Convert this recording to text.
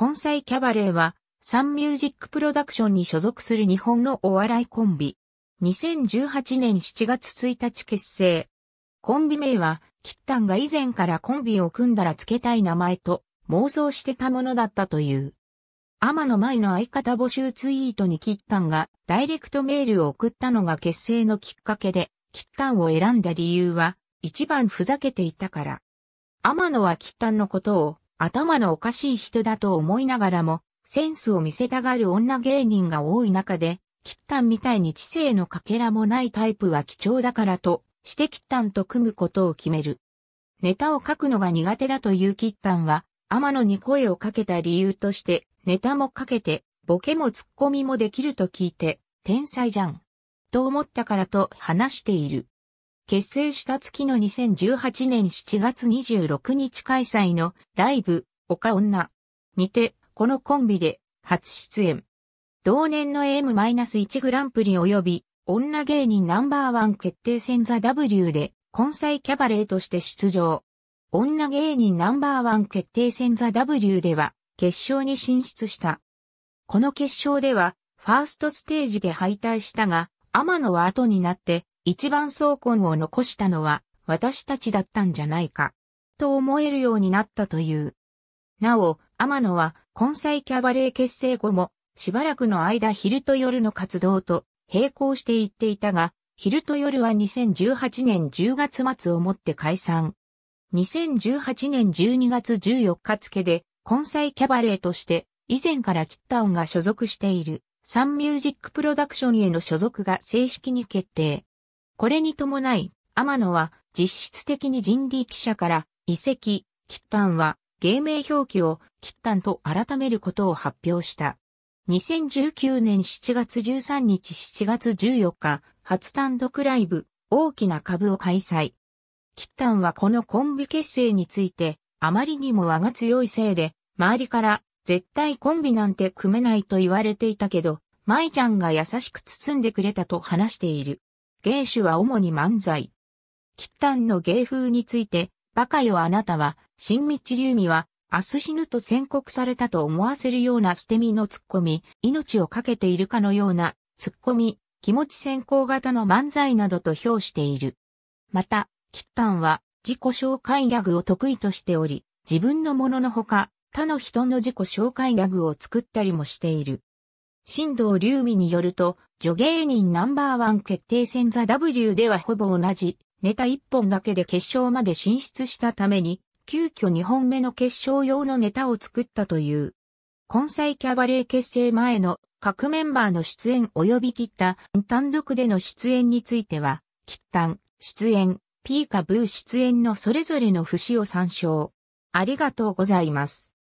根菜キャバレーは、サンミュージックプロダクションに所属する日本のお笑いコンビ。2018年7月1日結成。コンビ名は、キッタンが以前からコンビを組んだら付けたい名前と妄想してたものだったという。天野舞の相方募集ツイートにキッタンがダイレクトメールを送ったのが結成のきっかけで、キッタンを選んだ理由は、一番ふざけていたから。天野はキッタンのことを頭のおかしい人だと思いながらも、センスを見せたがる女芸人が多い中で、キッタンみたいに知性のかけらもないタイプは貴重だからと、してキッタンと組むことを決める。ネタを書くのが苦手だというキッタンは、天野に声をかけた理由として、ネタもかけて、ボケもツッコミもできると聞いて、天才じゃん。と思ったからと話している。結成した月の2018年7月26日開催のライブ、岡女にて、このコンビで初出演。同年の m 1グランプリ及び女芸人ナンバーワン決定戦ザ・ W で根菜キャバレーとして出場。女芸人ナンバーワン決定戦ザ・ W では決勝に進出した。この決勝ではファーストステージで敗退したが、天野は後になって一番総根を残したのは私たちだったんじゃないか、と思えるようになったという。なお、天野は、根菜キャバレー結成後も、しばらくの間昼と夜の活動と並行していっていたが、昼と夜は2018年10月末をもって解散。2018年12月14日付で、根菜キャバレーとして、以前からキッタオンが所属している、サンミュージックプロダクションへの所属が正式に決定。これに伴い、天野は実質的に人力者から遺跡、キッタンは芸名表記をキッタンと改めることを発表した。2019年7月13日7月14日、初単独ライブ、大きな株を開催。キッタンはこのコンビ結成について、あまりにも我が強いせいで、周りから絶対コンビなんて組めないと言われていたけど、舞ちゃんが優しく包んでくれたと話している。芸種は主に漫才。喫炭の芸風について、バカよあなたは、新道隆美は、明日死ぬと宣告されたと思わせるような捨て身のツッコミ、命を懸けているかのようなツッコミ、気持ち先行型の漫才などと評している。また、キッタンは自己紹介ギャグを得意としており、自分のもののほか、他の人の自己紹介ギャグを作ったりもしている。新道隆美によると、女芸人ナンバーワン決定戦ザ W ではほぼ同じ、ネタ1本だけで決勝まで進出したために、急遽2本目の決勝用のネタを作ったという。根菜キャバレー結成前の各メンバーの出演及び切った単独での出演については、喫った出演、ピーカブー出演のそれぞれの節を参照。ありがとうございます。